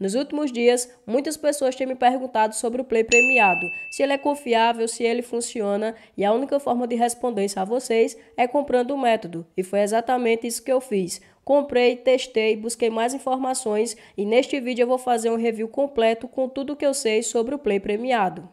Nos últimos dias, muitas pessoas têm me perguntado sobre o Play premiado, se ele é confiável, se ele funciona, e a única forma de responder isso a vocês é comprando o método, e foi exatamente isso que eu fiz. Comprei, testei, busquei mais informações e neste vídeo eu vou fazer um review completo com tudo que eu sei sobre o Play premiado.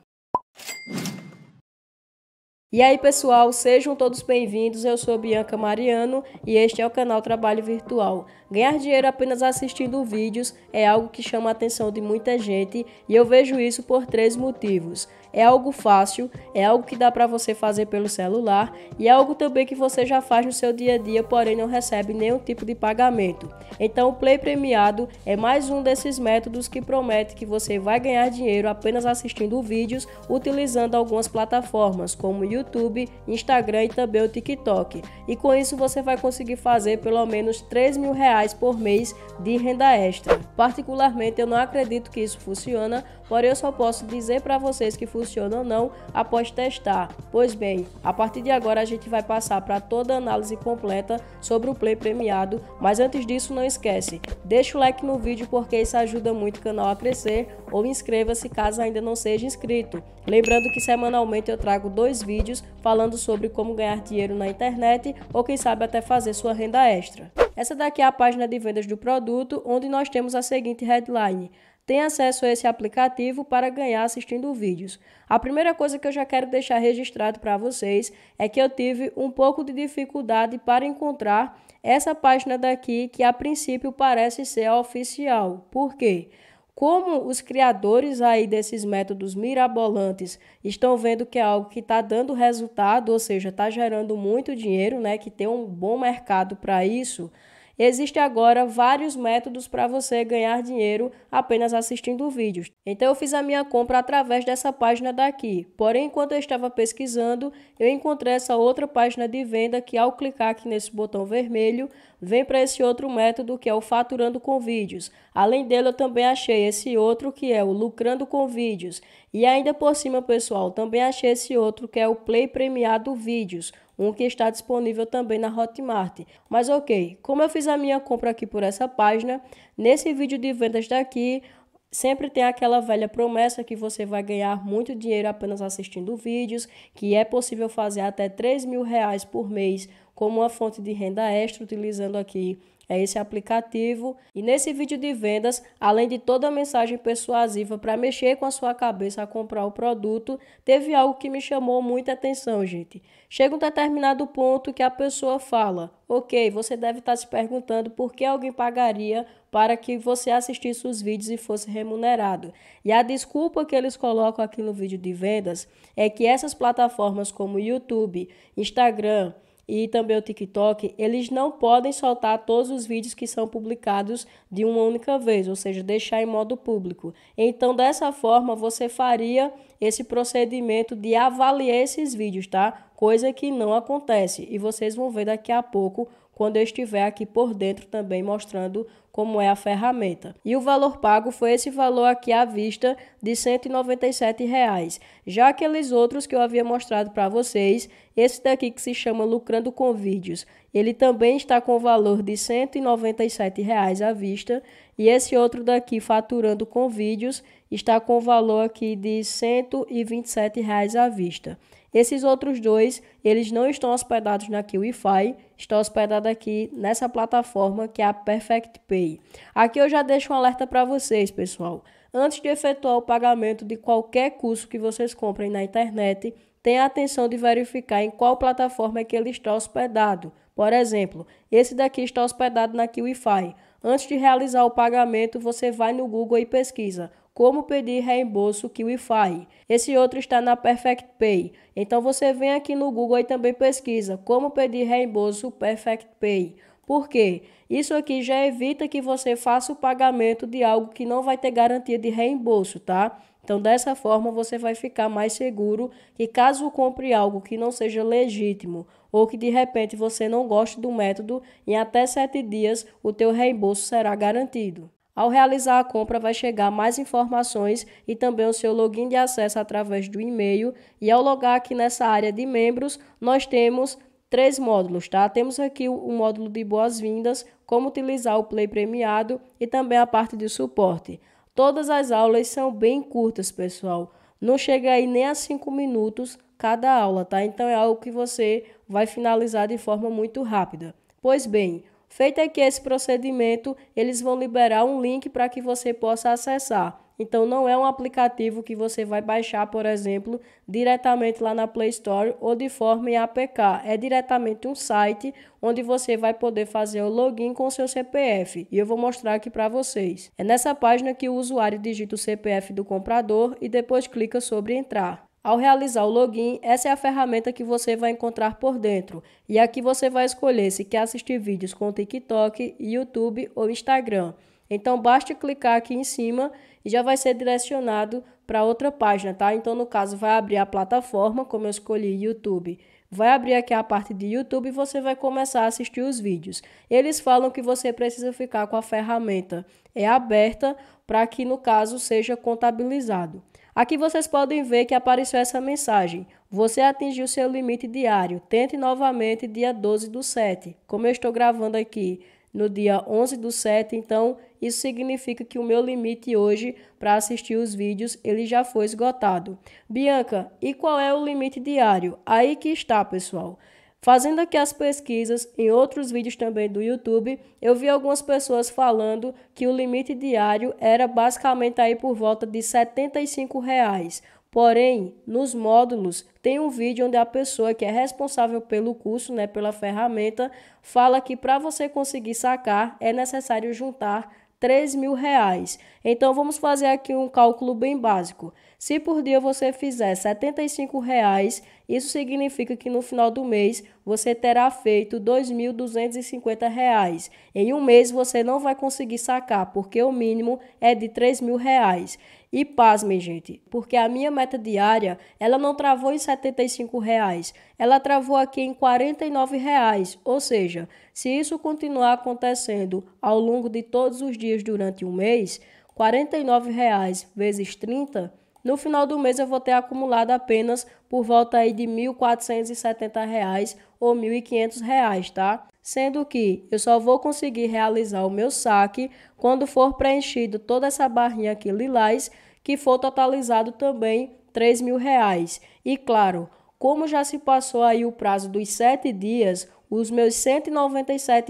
E aí, pessoal, sejam todos bem-vindos. Eu sou Bianca Mariano e este é o canal Trabalho Virtual. Ganhar dinheiro apenas assistindo vídeos é algo que chama a atenção de muita gente e eu vejo isso por três motivos é algo fácil, é algo que dá para você fazer pelo celular e é algo também que você já faz no seu dia a dia, porém não recebe nenhum tipo de pagamento. Então, o Play Premiado é mais um desses métodos que promete que você vai ganhar dinheiro apenas assistindo vídeos utilizando algumas plataformas como YouTube, Instagram e também o TikTok. E com isso você vai conseguir fazer pelo menos 3 mil reais por mês de renda extra. Particularmente, eu não acredito que isso funciona, porém eu só posso dizer para vocês que funciona funciona ou não após testar. Pois bem, a partir de agora a gente vai passar para toda a análise completa sobre o play premiado, mas antes disso não esquece, deixa o like no vídeo porque isso ajuda muito o canal a crescer ou inscreva-se caso ainda não seja inscrito. Lembrando que semanalmente eu trago dois vídeos falando sobre como ganhar dinheiro na internet ou quem sabe até fazer sua renda extra. Essa daqui é a página de vendas do produto, onde nós temos a seguinte headline: tem acesso a esse aplicativo para ganhar assistindo vídeos. A primeira coisa que eu já quero deixar registrado para vocês é que eu tive um pouco de dificuldade para encontrar essa página daqui que a princípio parece ser a oficial. Por quê? Como os criadores aí desses métodos mirabolantes estão vendo que é algo que está dando resultado, ou seja, está gerando muito dinheiro, né? Que tem um bom mercado para isso. Existem agora vários métodos para você ganhar dinheiro apenas assistindo vídeos. Então eu fiz a minha compra através dessa página daqui. Porém, enquanto eu estava pesquisando, eu encontrei essa outra página de venda que ao clicar aqui nesse botão vermelho, vem para esse outro método que é o faturando com vídeos. Além dele, eu também achei esse outro que é o lucrando com vídeos. E ainda por cima, pessoal, também achei esse outro que é o play premiado vídeos um que está disponível também na Hotmart. Mas ok, como eu fiz a minha compra aqui por essa página, nesse vídeo de vendas daqui, Sempre tem aquela velha promessa que você vai ganhar muito dinheiro apenas assistindo vídeos, que é possível fazer até 3 mil reais por mês como uma fonte de renda extra, utilizando aqui é esse aplicativo. E nesse vídeo de vendas, além de toda a mensagem persuasiva para mexer com a sua cabeça a comprar o produto, teve algo que me chamou muita atenção, gente. Chega um determinado ponto que a pessoa fala: Ok, você deve estar tá se perguntando por que alguém pagaria para que você assistisse os vídeos e fosse remunerado. E a desculpa que eles colocam aqui no vídeo de vendas é que essas plataformas como YouTube, Instagram, e também o TikTok, eles não podem soltar todos os vídeos que são publicados de uma única vez, ou seja, deixar em modo público. Então, dessa forma, você faria esse procedimento de avaliar esses vídeos, tá? Coisa que não acontece e vocês vão ver daqui a pouco quando eu estiver aqui por dentro também mostrando como é a ferramenta. E o valor pago foi esse valor aqui à vista de R$ reais Já aqueles outros que eu havia mostrado para vocês, esse daqui que se chama Lucrando com Vídeos, ele também está com o valor de R$ reais à vista. E esse outro daqui, Faturando com Vídeos, está com o valor aqui de R$ reais à vista. Esses outros dois, eles não estão hospedados na QIFI, estão hospedados aqui nessa plataforma que é a Perfect Pay. Aqui eu já deixo um alerta para vocês, pessoal. Antes de efetuar o pagamento de qualquer curso que vocês comprem na internet, tenha atenção de verificar em qual plataforma é que ele está hospedado. Por exemplo, esse daqui está hospedado na QIFI. Antes de realizar o pagamento, você vai no Google e pesquisa como pedir reembolso Wi-Fi? Esse outro está na Perfect Pay. Então você vem aqui no Google e também pesquisa como pedir reembolso Perfect Pay. Por quê? Isso aqui já evita que você faça o pagamento de algo que não vai ter garantia de reembolso, tá? Então, dessa forma, você vai ficar mais seguro que caso compre algo que não seja legítimo ou que de repente você não goste do método, em até 7 dias o teu reembolso será garantido. Ao realizar a compra, vai chegar mais informações e também o seu login de acesso através do e-mail. E ao logar aqui nessa área de membros, nós temos três módulos, tá? Temos aqui o, módulo de boas-vindas, como utilizar o Play premiado e também a parte de suporte. Todas as aulas são bem curtas, pessoal. Não chega aí nem a cinco minutos cada aula, tá? Então é algo que você vai finalizar de forma muito rápida. Pois bem, Feito aqui é esse procedimento, eles vão liberar um link para que você possa acessar. Então não é um aplicativo que você vai baixar, por exemplo, diretamente lá na Play Store ou de forma em APK. É diretamente um site onde você vai poder fazer o login com seu CPF. E eu vou mostrar aqui para vocês. É nessa página que o usuário digita o CPF do comprador e depois clica sobre entrar. Ao realizar o login, essa é a ferramenta que você vai encontrar por dentro. E aqui você vai escolher se quer assistir vídeos com TikTok, YouTube ou Instagram. Então basta clicar aqui em cima e já vai ser direcionado para outra página, tá? Então no caso vai abrir a plataforma, como eu escolhi YouTube. Vai abrir aqui a parte de YouTube e você vai começar a assistir os vídeos. Eles falam que você precisa ficar com a ferramenta é aberta para que no caso seja contabilizado. Aqui vocês podem ver que apareceu essa mensagem. Você atingiu seu limite diário. Tente novamente dia 12 do 7. Como eu estou gravando aqui no dia 11 do 7, então isso significa que o meu limite hoje para assistir os vídeos ele já foi esgotado. Bianca, e qual é o limite diário? Aí que está, pessoal. Fazendo aqui as pesquisas em outros vídeos também do YouTube, eu vi algumas pessoas falando que o limite diário era basicamente aí por volta de R$ 75. Reais. Porém, nos módulos tem um vídeo onde a pessoa que é responsável pelo curso, né, pela ferramenta, fala que para você conseguir sacar é necessário juntar 3 mil reais. Então vamos fazer aqui um cálculo bem básico. Se por dia você fizer 75 reais, isso significa que no final do mês você terá feito 2.250 reais. Em um mês você não vai conseguir sacar, porque o mínimo é de 3 mil reais. E pasmem, gente, porque a minha meta diária, ela não travou em R$ reais, ela travou aqui em R$ reais. Ou seja, se isso continuar acontecendo ao longo de todos os dias durante um mês, R$ reais vezes 30, no final do mês eu vou ter acumulado apenas por volta aí de R$ 1.470,00 ou R$ 1.500,00, tá? sendo que eu só vou conseguir realizar o meu saque quando for preenchido toda essa barrinha aqui lilás, que for totalizado também R$ mil reais. E claro, como já se passou aí o prazo dos 7 dias, os meus R$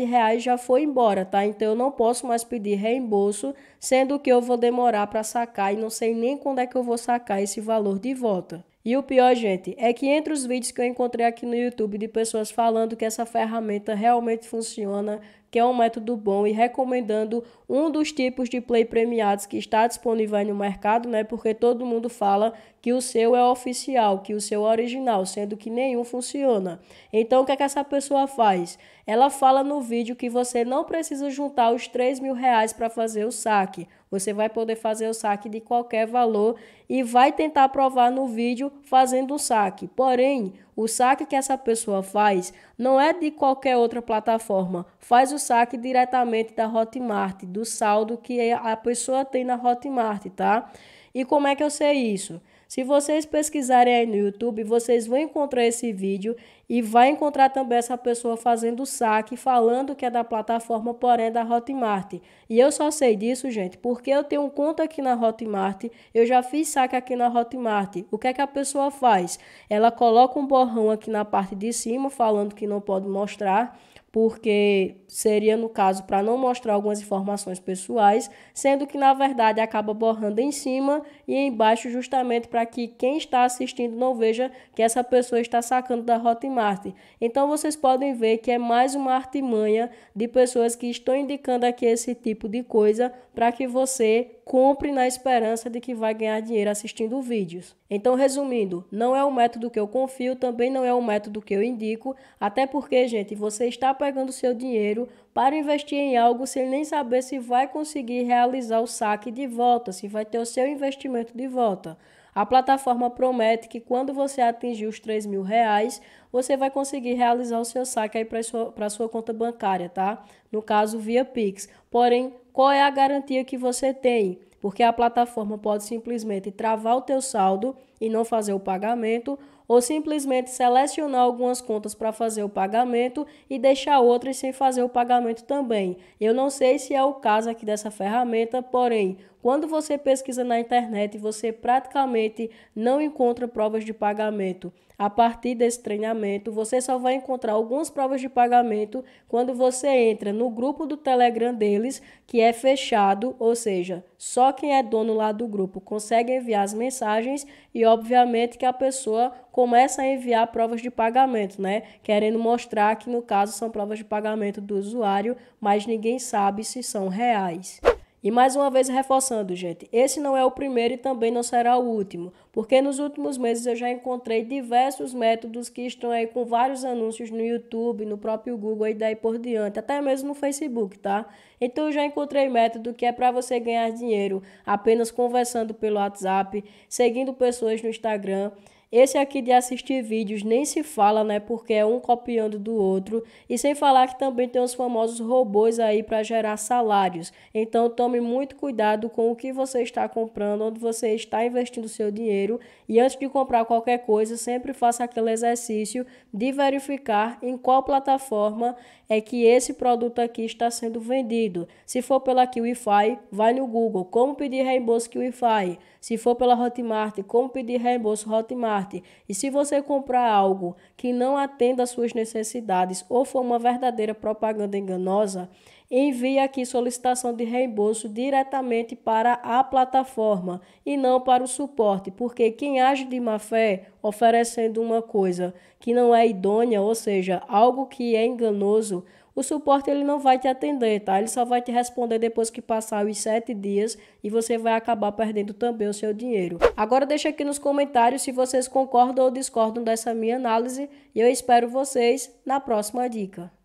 reais já foi embora, tá? Então eu não posso mais pedir reembolso, sendo que eu vou demorar para sacar e não sei nem quando é que eu vou sacar esse valor de volta. E o pior, gente, é que entre os vídeos que eu encontrei aqui no YouTube de pessoas falando que essa ferramenta realmente funciona, que é um método bom, e recomendando um dos tipos de play premiados que está disponível aí no mercado, né? Porque todo mundo fala que o seu é oficial, que o seu é original, sendo que nenhum funciona. Então, o que, é que essa pessoa faz? Ela fala no vídeo que você não precisa juntar os 3 mil reais para fazer o saque. Você vai poder fazer o saque de qualquer valor e vai tentar provar no vídeo fazendo o saque. Porém, o saque que essa pessoa faz não é de qualquer outra plataforma, faz o saque diretamente da Hotmart, do saldo que a pessoa tem na Hotmart, tá? E como é que eu sei isso? Se vocês pesquisarem aí no YouTube, vocês vão encontrar esse vídeo e vai encontrar também essa pessoa fazendo saque, falando que é da plataforma, porém é da Hotmart. E eu só sei disso, gente, porque eu tenho conta aqui na Hotmart, eu já fiz saque aqui na Hotmart. O que é que a pessoa faz? Ela coloca um borrão aqui na parte de cima, falando que não pode mostrar porque seria no caso para não mostrar algumas informações pessoais, sendo que na verdade acaba borrando em cima e embaixo justamente para que quem está assistindo não veja que essa pessoa está sacando da Hotmart. Então vocês podem ver que é mais uma artimanha de pessoas que estão indicando aqui esse tipo de coisa para que você compre na esperança de que vai ganhar dinheiro assistindo vídeos. Então, resumindo, não é o método que eu confio, também não é o método que eu indico, até porque, gente, você está pegando seu dinheiro para investir em algo sem nem saber se vai conseguir realizar o saque de volta, se vai ter o seu investimento de volta. A plataforma promete que quando você atingir os 3 mil reais, você vai conseguir realizar o seu saque aí para sua, sua conta bancária, tá? No caso, via Pix. Porém, qual é a garantia que você tem? Porque a plataforma pode simplesmente travar o teu saldo e não fazer o pagamento, ou simplesmente selecionar algumas contas para fazer o pagamento e deixar outras sem fazer o pagamento também. Eu não sei se é o caso aqui dessa ferramenta, porém, quando você pesquisa na internet, você praticamente não encontra provas de pagamento. A partir desse treinamento, você só vai encontrar algumas provas de pagamento quando você entra no grupo do Telegram deles, que é fechado, ou seja, só quem é dono lá do grupo consegue enviar as mensagens e, obviamente, que a pessoa começa a enviar provas de pagamento, né? Querendo mostrar que, no caso, são provas de pagamento do usuário, mas ninguém sabe se são reais. E mais uma vez reforçando, gente, esse não é o primeiro e também não será o último. Porque nos últimos meses eu já encontrei diversos métodos que estão aí com vários anúncios no YouTube, no próprio Google e daí por diante, até mesmo no Facebook, tá? Então eu já encontrei método que é para você ganhar dinheiro apenas conversando pelo WhatsApp, seguindo pessoas no Instagram. Esse aqui de assistir vídeos nem se fala, né? Porque é um copiando do outro. E sem falar que também tem os famosos robôs aí para gerar salários. Então tome muito cuidado com o que você está comprando, onde você está investindo seu dinheiro e antes de comprar qualquer coisa, sempre faça aquele exercício de verificar em qual plataforma é que esse produto aqui está sendo vendido. Se for pela Wi-Fi, vai no Google, como pedir reembolso Wi-Fi. Se for pela Hotmart, como pedir reembolso Hotmart. E se você comprar algo que não atenda às suas necessidades ou for uma verdadeira propaganda enganosa, envie aqui solicitação de reembolso diretamente para a plataforma e não para o suporte, porque quem age de má fé oferecendo uma coisa que não é idônea, ou seja, algo que é enganoso, o suporte ele não vai te atender, tá? Ele só vai te responder depois que passar os sete dias e você vai acabar perdendo também o seu dinheiro. Agora deixa aqui nos comentários se vocês concordam ou discordam dessa minha análise e eu espero vocês na próxima dica.